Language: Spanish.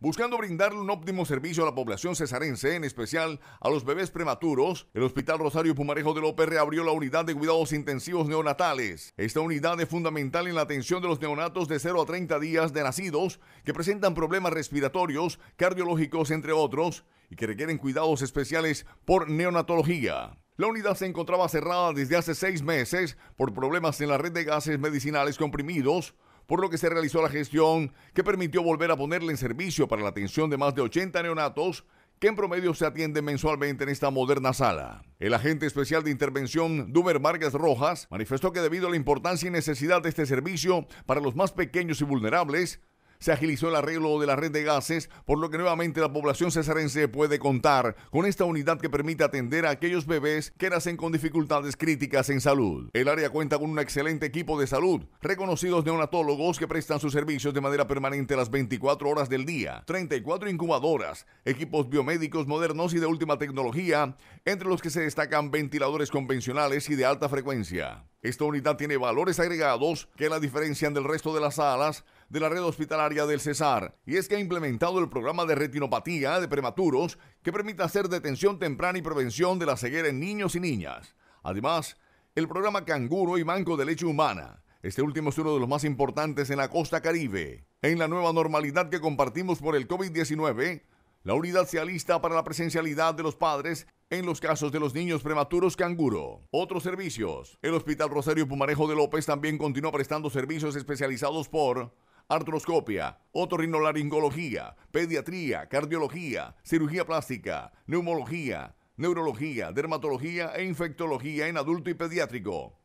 Buscando brindarle un óptimo servicio a la población cesarense, en especial a los bebés prematuros, el Hospital Rosario Pumarejo de López reabrió la unidad de cuidados intensivos neonatales. Esta unidad es fundamental en la atención de los neonatos de 0 a 30 días de nacidos que presentan problemas respiratorios, cardiológicos, entre otros, y que requieren cuidados especiales por neonatología. La unidad se encontraba cerrada desde hace seis meses por problemas en la red de gases medicinales comprimidos, por lo que se realizó la gestión que permitió volver a ponerle en servicio para la atención de más de 80 neonatos que en promedio se atienden mensualmente en esta moderna sala. El agente especial de intervención, Duber Márquez Rojas, manifestó que debido a la importancia y necesidad de este servicio para los más pequeños y vulnerables, se agilizó el arreglo de la red de gases, por lo que nuevamente la población cesarense puede contar con esta unidad que permite atender a aquellos bebés que nacen con dificultades críticas en salud. El área cuenta con un excelente equipo de salud, reconocidos neonatólogos que prestan sus servicios de manera permanente las 24 horas del día, 34 incubadoras, equipos biomédicos modernos y de última tecnología, entre los que se destacan ventiladores convencionales y de alta frecuencia. Esta unidad tiene valores agregados que la diferencian del resto de las salas de la red hospitalaria del Cesar, y es que ha implementado el programa de retinopatía de prematuros que permite hacer detención temprana y prevención de la ceguera en niños y niñas. Además, el programa Canguro y Manco de Leche Humana. Este último es uno de los más importantes en la costa caribe. En la nueva normalidad que compartimos por el COVID-19, la unidad se alista para la presencialidad de los padres en los casos de los niños prematuros canguro. Otros servicios. El Hospital Rosario Pumarejo de López también continúa prestando servicios especializados por artroscopia, otorrinolaringología, pediatría, cardiología, cirugía plástica, neumología, neurología, dermatología e infectología en adulto y pediátrico.